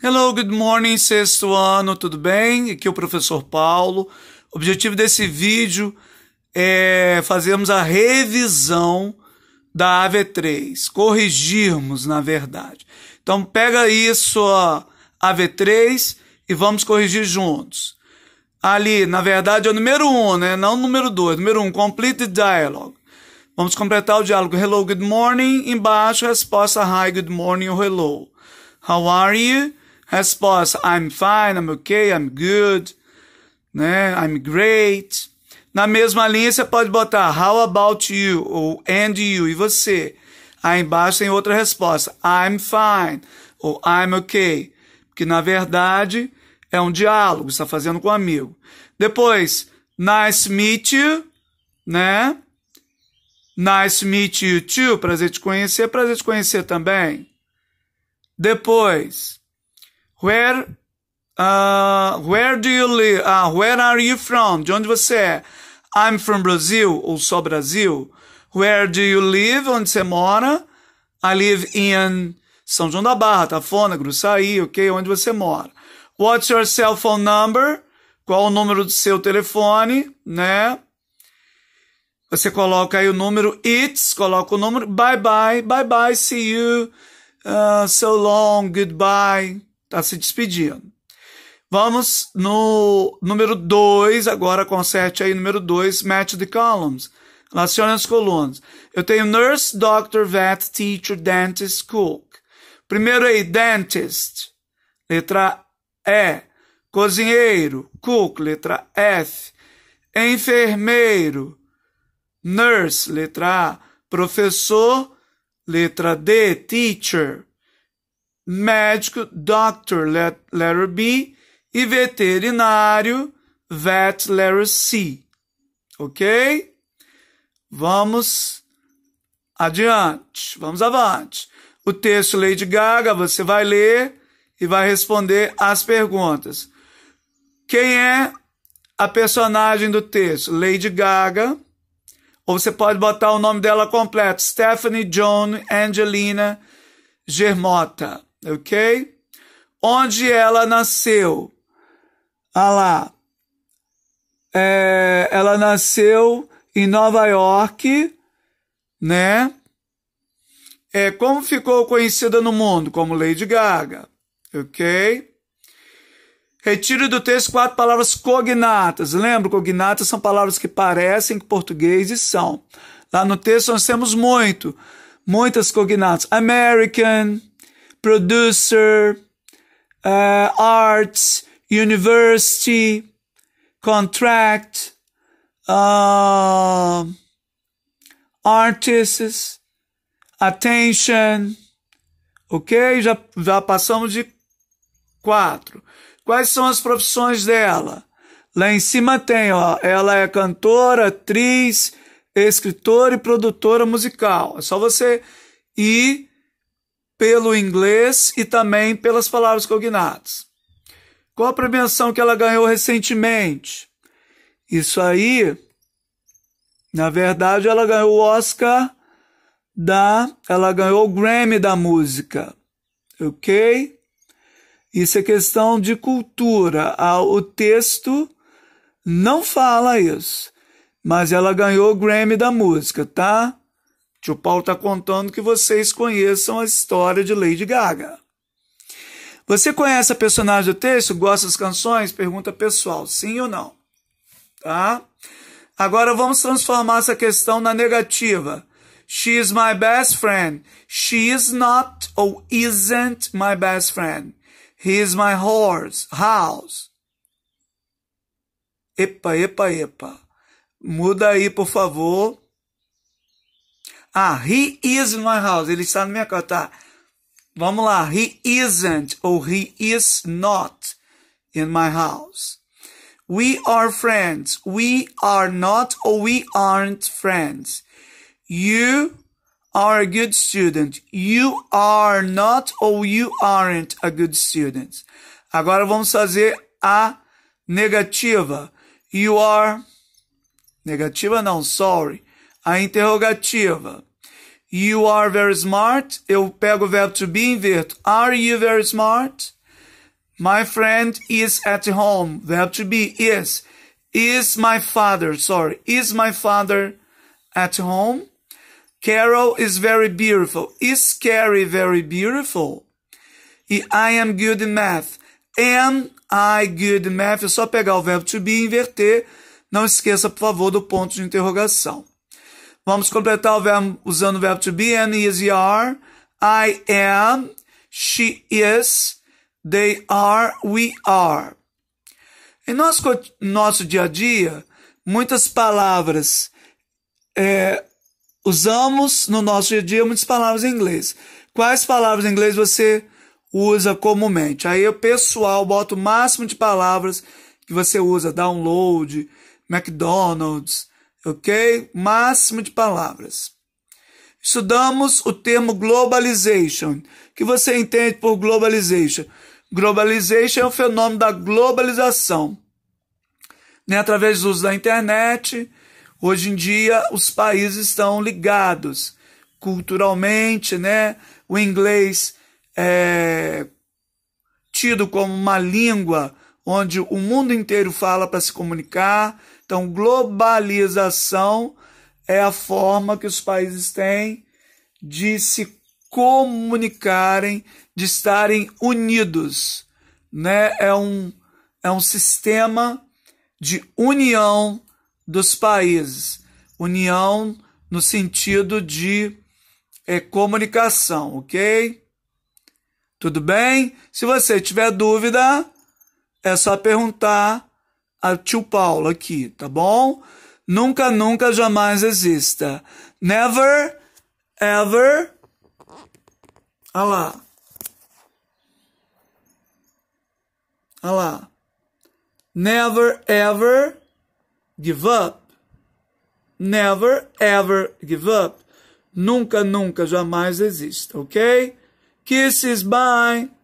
Hello, good morning, sexto ano, tudo bem? Aqui é o professor Paulo. O objetivo desse vídeo é fazermos a revisão da AV3, corrigirmos, na verdade. Então, pega aí sua AV3 e vamos corrigir juntos. Ali, na verdade, é o número 1, um, né? Não o número 2. Número 1, um, complete dialogue. Vamos completar o diálogo. Hello, good morning. Embaixo, resposta hi, good morning ou hello. How are you? Resposta: I'm fine, I'm okay, I'm good, né? I'm great. Na mesma linha você pode botar how about you ou and you e você. Aí embaixo tem outra resposta: I'm fine ou I'm okay, que na verdade é um diálogo, está fazendo com um amigo. Depois, nice meet you, né? Nice meet you too, prazer te conhecer, prazer te conhecer também. Depois, Where, uh, where do you live? Uh, where are you from? De onde você é? I'm from Brazil, ou só Brasil. Where do you live? Onde você mora? I live in São João da Barra, Tafona, Gruçaí, ok? Onde você mora. What's your cell phone number? Qual o número do seu telefone, né? Você coloca aí o número it's, coloca o número bye bye, bye bye, see you, uh, so long, goodbye, Está se despedindo. Vamos no número 2, agora conserte aí, número 2, match the columns. Relacione as colunas. Eu tenho nurse, doctor, vet, teacher, dentist, cook. Primeiro aí, dentist. Letra E. Cozinheiro, cook, letra F. Enfermeiro, nurse, letra A. Professor, letra D. Teacher, médico, doctor, letter B, e veterinário, vet, letter C. Ok? Vamos adiante, vamos avante. O texto Lady Gaga, você vai ler e vai responder as perguntas. Quem é a personagem do texto? Lady Gaga. Ou você pode botar o nome dela completo: Stephanie Joan Angelina Germota ok? Onde ela nasceu? Ah lá. É, ela nasceu em Nova York, né? É, como ficou conhecida no mundo? Como Lady Gaga, ok? Retiro do texto quatro palavras cognatas. Lembra, cognatas são palavras que parecem que português e são. Lá no texto nós temos muito, muitas cognatas. American, producer, uh, arts, university, contract, uh, artists, attention. Ok? Já, já passamos de quatro. Quais são as profissões dela? Lá em cima tem, ó. Ela é cantora, atriz, escritora e produtora musical. É só você ir pelo inglês e também pelas palavras cognatas. Qual a premiação que ela ganhou recentemente? Isso aí, na verdade, ela ganhou o Oscar da. Ela ganhou o Grammy da música. Ok? Isso é questão de cultura. O texto não fala isso. Mas ela ganhou o Grammy da música, tá? Tio Paulo está contando que vocês conheçam a história de Lady Gaga. Você conhece a personagem do texto? Gosta das canções? Pergunta pessoal, sim ou não? Tá? Agora vamos transformar essa questão na negativa. She is my best friend. She is not ou isn't my best friend. He is my horse, house. Epa, epa, epa. Muda aí, por favor. Ah, he is in my house. Ele está na minha casa. Tá. Vamos lá. He isn't ou he is not in my house. We are friends. We are not or we aren't friends. You are a good student. You are not or you aren't a good student. Agora vamos fazer a negativa. You are. Negativa não, sorry a interrogativa. You are very smart. Eu pego o verbo to be e inverto. Are you very smart? My friend is at home. Verbo to be is. Is my father, sorry, is my father at home? Carol is very beautiful. Is Carrie very beautiful? E I am good in math. Am I good in math? É só pegar o verbo to be e inverter. Não esqueça, por favor, do ponto de interrogação. Vamos completar o verbo usando o verbo to be. Am, is, you are. I am. She is. They are. We are. Em nosso, nosso dia a dia, muitas palavras é, usamos no nosso dia a dia muitas palavras em inglês. Quais palavras em inglês você usa comumente? Aí eu, pessoal, boto o máximo de palavras que você usa: download, McDonald's, ok? Máximo de palavras. Estudamos o termo globalization. que você entende por globalization? Globalization é o fenômeno da globalização. Né? Através do uso da internet, hoje em dia os países estão ligados culturalmente, né? O inglês é tido como uma língua onde o mundo inteiro fala para se comunicar, então, globalização é a forma que os países têm de se comunicarem, de estarem unidos. Né? É, um, é um sistema de união dos países. União no sentido de é, comunicação, ok? Tudo bem? Se você tiver dúvida, é só perguntar a tio Paulo aqui, tá bom? Nunca, nunca, jamais exista. Never, ever. Olha lá. Olha lá. Never, ever give up. Never, ever give up. Nunca, nunca, jamais exista, ok? Kisses, bye.